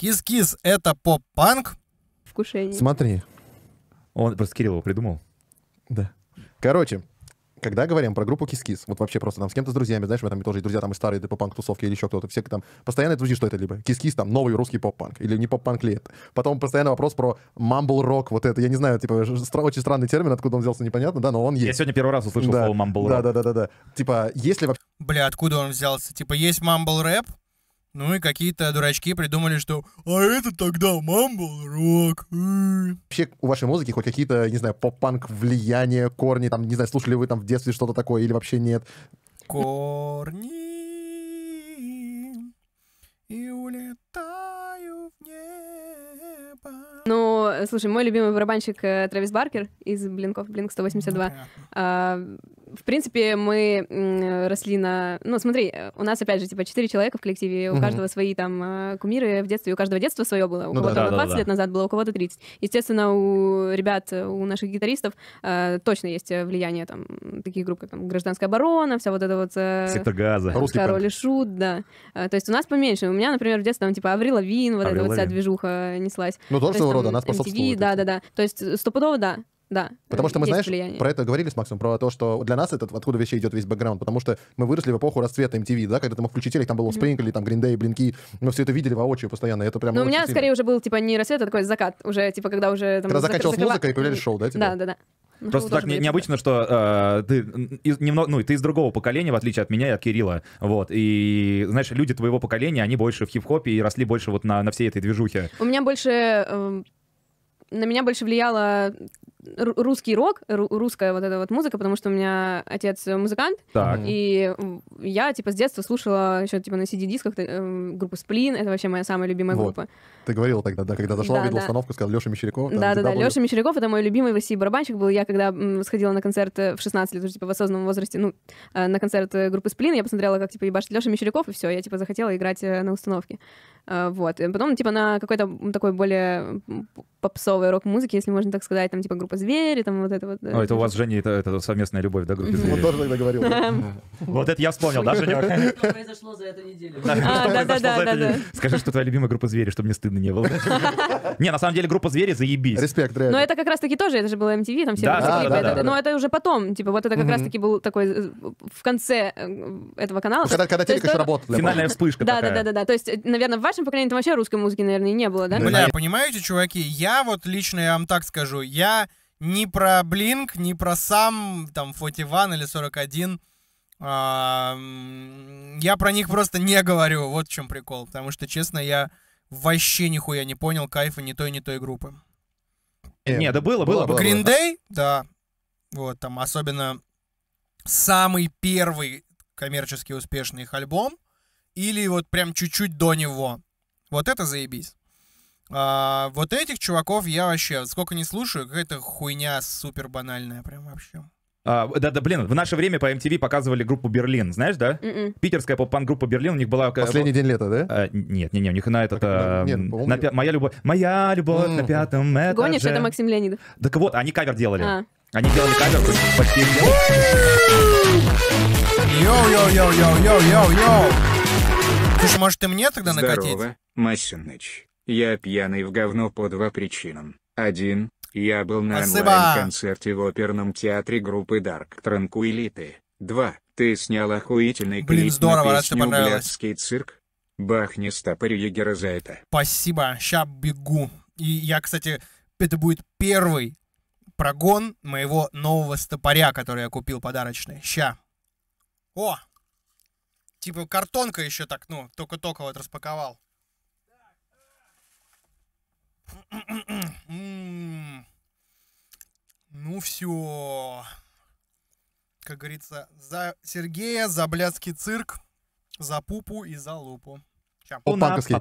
Кис-кис — это поп-панк? Вкушение. Смотри. Он просто Кирилл придумал. Да. Короче, когда говорим про группу Кис-Кис, вот вообще просто там с кем-то с друзьями, знаешь, в этом тоже друзья там и старые поп-панк типа тусовки или еще кто-то, все там постоянно друзья, что это либо Кис-Кис там новый русский поп-панк или не поп-панк ли это. Потом постоянно вопрос про мамбл рок вот это, я не знаю, типа стра- очень странный термин, откуда он взялся, непонятно, да, но он есть. Я сегодня первый раз услышал да. слово мамбл рок. Да, да, да, да, да. Типа, если вообще... Бля, откуда он взялся? Типа, есть мамбл рэп, ну и какие-то дурачки придумали, что «А это тогда мамбл рок». Вообще у вашей музыки хоть какие-то, не знаю, поп-панк влияния, корни, там, не знаю, слушали вы там в детстве что-то такое или вообще нет? Корни и улетаю в небо. Ну, слушай, мой любимый барабанщик э, Трэвис Баркер из Блинков Блинк 182. Ну, в принципе, мы росли на... Ну, смотри, у нас, опять же, типа, четыре человека в коллективе, у угу. каждого свои там а, кумиры в детстве, у каждого детство свое было. У ну, кого-то да, 20 да, да. лет назад было, у кого-то 30. Естественно, у ребят, у наших гитаристов э, точно есть влияние там таких групп, как там «Гражданская оборона», вся вот эта вот... Э, Сектор газа. Русский Король и Шут, да. Э, то есть у нас поменьше. У меня, например, в детстве там типа Аврила Вин, вот Аврила эта вот вся Вин. движуха э, неслась. Ну, тоже своего рода, нас способствует. Да-да-да. То есть стопудово, да. Да. Потому что мы, знаешь, влияние. про это говорили с Максом, про то, что для нас этот откуда вообще идет весь бэкграунд, потому что мы выросли в эпоху расцвета MTV, да, когда ты мог включить телек, там было Спрингли, там Гриндей, Блинки, мы все это видели воочию постоянно, это прям ну у меня сильно. скорее уже был, типа, не рассвет, а такой закат, уже, типа, когда уже... Там, когда закачалась закрыла... музыка и появлялись шоу, да, типа? Да, да, да. Ну, Просто так не, необычно, что э, ты из, немного, ну, ты из другого поколения, в отличие от меня и от Кирилла, вот, и, знаешь, люди твоего поколения, они больше в хип-хопе и росли больше вот на, на всей этой движухе. У меня больше, э, на меня больше влияло русский рок, русская вот эта вот музыка, потому что у меня отец музыкант, так. и я типа с детства слушала еще типа на CD-дисках э, группу Сплин, это вообще моя самая любимая вот. группа. Ты говорила тогда, да, когда зашла, да, увидела да. установку, сказала Леша Мещеряков. Да, да, да, был... Леша Мещеряков это мой любимый в России барабанщик был. Я когда сходила на концерт э, в 16 лет, уже типа в осознанном возрасте, ну, э, на концерт э, группы Сплин, я посмотрела, как типа ебашит Леша Мещеряков, и все, я типа захотела играть на установке. А, вот. И потом, типа, на какой-то такой более попсовой рок-музыке, если можно так сказать, там, типа, группа «Звери», там, вот это вот. О, это у вас, Женя, это, это совместная любовь, да, группа «Звери»? Вот тоже тогда говорил. Вот это я вспомнил, да, Женя? Что произошло за эту неделю? А, да-да-да. да. Скажи, что твоя любимая группа «Звери», чтобы мне стыдно не было. Не, на самом деле, группа «Звери» заебись. Респект, реально. Но это как раз-таки тоже, это же было MTV, там все клипы. Но это уже потом, типа, вот это как раз-таки был такой э, в конце э, этого канала. Ну, когда телек еще работал. Финальная вспышка Да-да-да. То есть, э, наверное, ваш нашем поколении там вообще русской музыки, наверное, и не было, да? Бля, понимаете, чуваки, я вот лично, я вам так скажу, я не про Блинк, не про сам там 41 или 41. А, я про них просто не говорю, вот в чем прикол. Потому что, честно, я вообще нихуя не понял кайфа ни той, ни той группы. Э, не, да было, было. было Гриндей, да. Вот, там особенно самый первый коммерчески успешный их альбом. Или вот прям чуть-чуть до него. Вот это заебись. А, вот этих чуваков я вообще, сколько не слушаю, какая-то хуйня супер банальная прям вообще. А, да, да, блин, в наше время по MTV показывали группу Берлин, знаешь, да? Mm-mm. М-м. Питерская поп-панк группа Берлин, у них была... Последний день лета, да? А, нет, не, не, у них на этот... А, нет, на пя... Моя любовь, моя любовь mm-hmm. на пятом этаже. Гонишь, это Максим Леонидов. Так вот, они кавер делали. А. Они делали кавер почти... Йоу-йоу-йоу-йоу-йоу-йоу-йоу! Слушай, может, ты мне тогда накатить? Здорово, Масюныч. Я пьяный в говно по два причинам. Один, я был на онлайн-концерте в оперном театре группы Dark Tranquility. Два, ты снял охуительный клип здорово, на песню «Блядский цирк». Бахни стопорь егера за это. Спасибо, ща бегу. И я, кстати, это будет первый прогон моего нового стопоря, который я купил подарочный. Ща. О! Типа картонка еще так, ну, только-только вот распаковал. Ну все. Как говорится, за Сергея, за блядский цирк, за пупу и за лупу. По-панковски.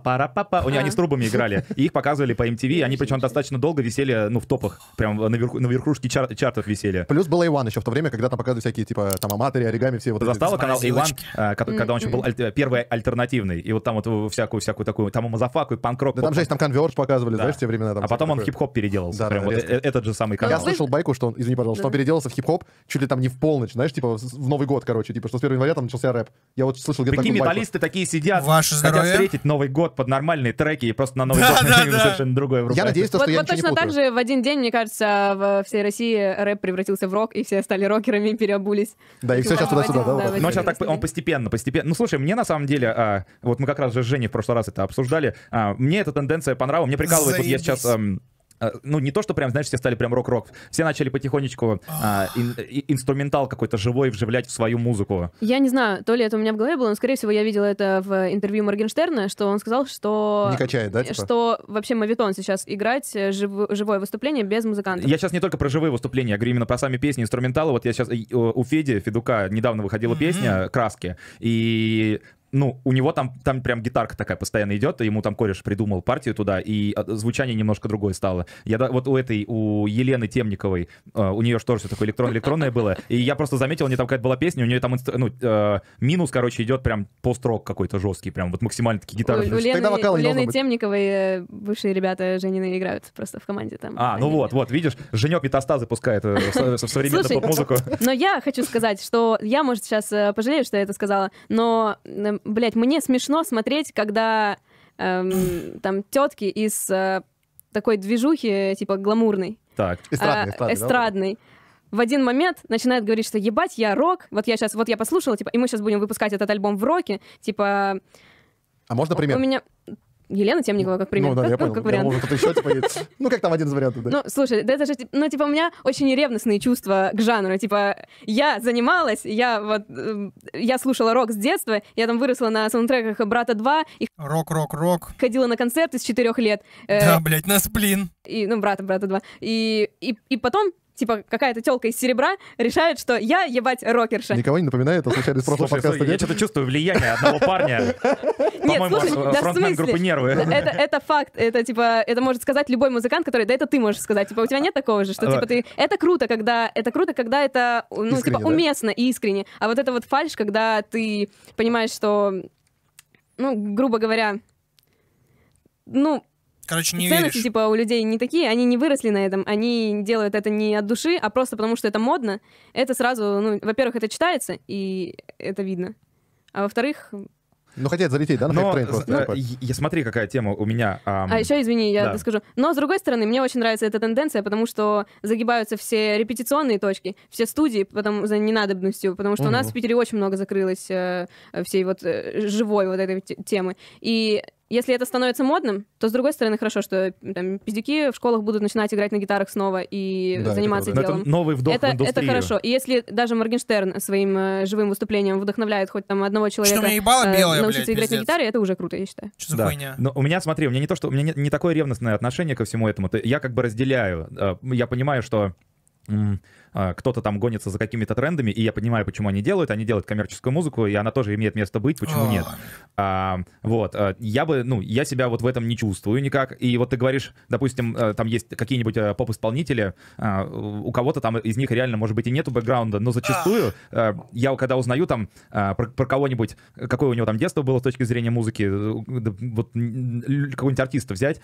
У них они с трубами играли. И их показывали по MTV. Они причем достаточно долго висели, ну, в топах. Прям на, верхушке чар- чартов висели. Плюс был Иван еще в то время, когда там показывали всякие, типа, там, аматори, оригами, все вот Застала канал Иван, а, когда он еще был первый альтернативный. И вот там вот всякую-всякую такую, там мазафаку и панк-рок. Да там же есть там конверт показывали, знаешь, в те времена. А потом он хип-хоп переделал. Э, этот же самый канал. Я слышал байку, что он, извини, пожалуйста, что он переделался в хип-хоп чуть ли там не в полночь, знаешь, типа в Новый год, короче, типа, что с 1 января там начался рэп. Я вот слышал где-то Такие металлисты такие сидят. Ваше здоровье встретить Новый год под нормальные треки и просто на Новый год на совершенно другое врубать. Я надеюсь, что я Вот точно так же в один день, мне кажется, в всей России рэп превратился в рок, и все стали рокерами и переобулись. Да, и типа, все сейчас туда-сюда, да? Но сейчас так, он постепенно, постепенно. Ну, слушай, мне на самом деле, а, вот мы как раз же с Женей в прошлый раз это обсуждали, а, мне эта тенденция понравилась, мне прикалывает, вот я сейчас а, ну, не то, что прям, знаешь, все стали прям рок-рок. Все начали потихонечку а, ин, инструментал какой-то живой вживлять в свою музыку. Я не знаю, то ли это у меня в голове было, но, скорее всего, я видела это в интервью Моргенштерна, что он сказал, что... Не качает, да, типа? Что вообще мавитон сейчас играть э, жив, живое выступление без музыкантов. Я сейчас не только про живые выступления, я говорю именно про сами песни, инструменталы. Вот я сейчас... У Феди, Федука, недавно выходила mm-hmm. песня «Краски», и ну, у него там, там прям гитарка такая постоянно идет, ему там кореш придумал партию туда, и а, звучание немножко другое стало. Я вот у этой, у Елены Темниковой, э, у нее же тоже все такое электрон, электронное было, и я просто заметил, у нее там какая-то была песня, у нее там ну, э, минус, короче, идет прям пост-рок какой-то жесткий, прям вот максимально такие гитары. У, у Лены, у Лены Темниковой э, бывшие ребята Женины играют просто в команде там. А, ну вот, вот, видишь, Женек метастазы пускает в современную поп-музыку. но я хочу сказать, что я, может, сейчас пожалею, что я это сказала, но блядь, мне смешно смотреть, когда эм, там тетки из э, такой движухи, типа гламурной. Так, эстрадный, эстрадный. эстрадный да? в один момент начинает говорить, что ебать, я рок, вот я сейчас, вот я послушала, типа, и мы сейчас будем выпускать этот альбом в роке, типа... А можно пример? У меня... Елена Темникова, ну, как пример. Ну, да, я понял. Как вариант. может, кто-то еще, типа, ну, как там один из вариантов, да. Ну, слушай, да это же, ну, типа, у меня очень ревностные чувства к жанру. Типа, я занималась, я вот, э, я слушала рок с детства, я там выросла на саундтреках «Брата 2». И рок, рок, рок. Ходила на концерты с четырех лет. Э, да, э, блядь, на сплин. И, ну, «Брата», «Брата 2». И, и, и потом типа, какая-то телка из серебра решает, что я ебать рокерша. Никого не напоминает, а случайно из прошлого слушай, подкаста. Слушай, я что-то чувствую влияние одного парня. Нет, слушай, да в смысле. нервы. Это, это факт, это типа, это может сказать любой музыкант, который, да это ты можешь сказать, типа, у тебя нет такого же, что типа ты, это круто, когда, это круто, когда это, ну, типа, искренне, типа, уместно и искренне, а вот это вот фальш, когда ты понимаешь, что, ну, грубо говоря, ну, Короче, не Ценности, веришь. типа, у людей не такие, они не выросли на этом, они делают это не от души, а просто потому, что это модно. Это сразу, ну, во-первых, это читается, и это видно. А во-вторых... Ну, хотят залететь, да, на но, тренд просто. Но, я, ну, типа? смотри, какая тема у меня. Эм... А еще, извини, я да. скажу. Но, с другой стороны, мне очень нравится эта тенденция, потому что загибаются все репетиционные точки, все студии потом, за ненадобностью, потому что угу. у нас в Питере очень много закрылось э, всей вот э, живой вот этой темы. И если это становится модным, то с другой стороны хорошо, что там пиздюки в школах будут начинать играть на гитарах снова и да, заниматься это, делом. Это новый вдох это, в индустрию. Это хорошо. И если даже Моргенштерн своим э, живым выступлением вдохновляет хоть там одного человека что, ебало, э, белое, научиться блядь, играть пиздец. на гитаре, это уже круто, я считаю. Что за да. хуйня? Но у меня, смотри, у меня не то, что у меня не, не такое ревностное отношение ко всему этому. Я как бы разделяю. Э, я понимаю, что а, кто-то там гонится за какими-то трендами, и я понимаю, почему они делают. Они делают коммерческую музыку, и она тоже имеет место быть, почему О. А. нет. А, вот, а, я бы, ну, я себя вот в этом не чувствую никак. И вот ты говоришь, допустим, э, там есть какие-нибудь э, поп-исполнители, у кого-то там из них реально, может быть, и нету бэкграунда, но зачастую а. я, когда узнаю там про, про кого-нибудь, какое у него там детство было с точки зрения музыки, вот какого-нибудь артиста взять,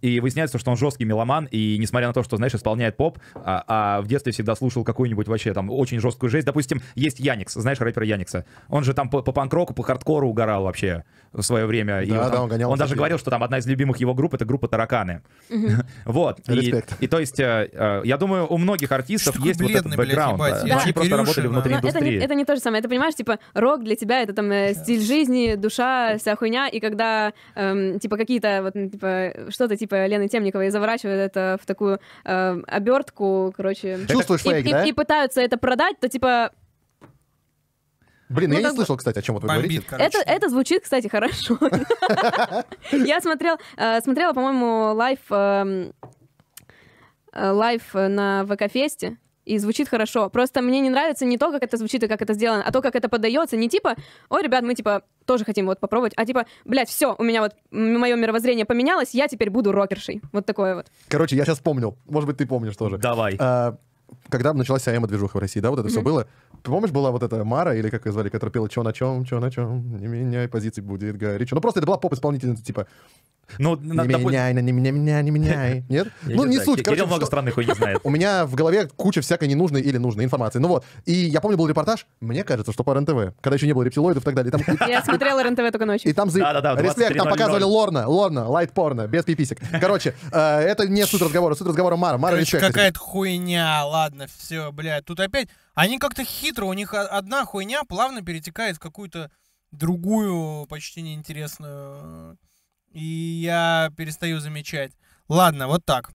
и выясняется, что он жесткий меломан, и несмотря на то, что, знаешь, исполняет поп, а в детстве всегда слушал какую-нибудь вообще там очень жесткую жесть. Допустим, есть Яникс, знаешь рэпер Яникса. Он же там по, по панк-року, по хардкору угорал вообще в свое время. Да, и он, там, он гонял. Он даже говорил, что там одна из любимых его групп — это группа «Тараканы». Вот. И, то есть, э, э, я думаю, у многих артистов есть вот этот бэкграунд. Блядь, Они просто работали внутри индустрии. Это, не то же самое. Это, понимаешь, типа, рок для тебя — это там э, стиль жизни, душа, вся хуйня. И когда, эм, типа, какие-то, вот, типа, что-то типа Лены Темниковой заворачивают это в такую обертку, короче, случае. Чувствуешь фейк, и, да? И, пытаются это продать, то типа... Блин, ну, ну я не слышал, кстати, о чем вот вы говорите. Это, это звучит, кстати, хорошо. Я смотрел, э, смотрела, по-моему, лайв эм, э, лайв на ВК-фесте, и звучит хорошо. Просто мне не нравится не то, как это звучит и как это сделано, а то, как это подается. Не типа, ой, ребят, мы типа тоже хотим вот попробовать, а типа, блядь, все, у меня вот мое мировоззрение поменялось, я теперь буду рокершей. Вот такое вот. Короче, я сейчас помню. Может быть, ты помнишь тоже. Давай. А, когда началась вся движуха в России, да, вот это mm-hmm. все было. Ты помнишь, была вот эта Мара, или как ее звали, которая пела че на чем, че на чем, не меняй позиции, будет горячо». Ну, просто это была поп-исполнительница, типа, ну, не меняй, допустим... не меняй, не меняй. Нет? ну, не, суть. Кирилл много странных хуй знает. У меня в голове куча всякой ненужной или нужной информации. Ну вот. И я помню, был репортаж, мне кажется, что по РНТВ, когда еще не было рептилоидов и так далее. Я смотрела РНТВ только ночью. И там за... Респект, там показывали Лорна, Лорна, лайт порно, без пиписек. Короче, э, это не суть разговора, суть разговора Мара. Мара Короче, какая-то хуйня, ладно, все, блядь. Тут опять, они как-то хитро, у них одна хуйня плавно перетекает в какую-то другую, почти неинтересную и я перестаю замечать. Ладно, вот так.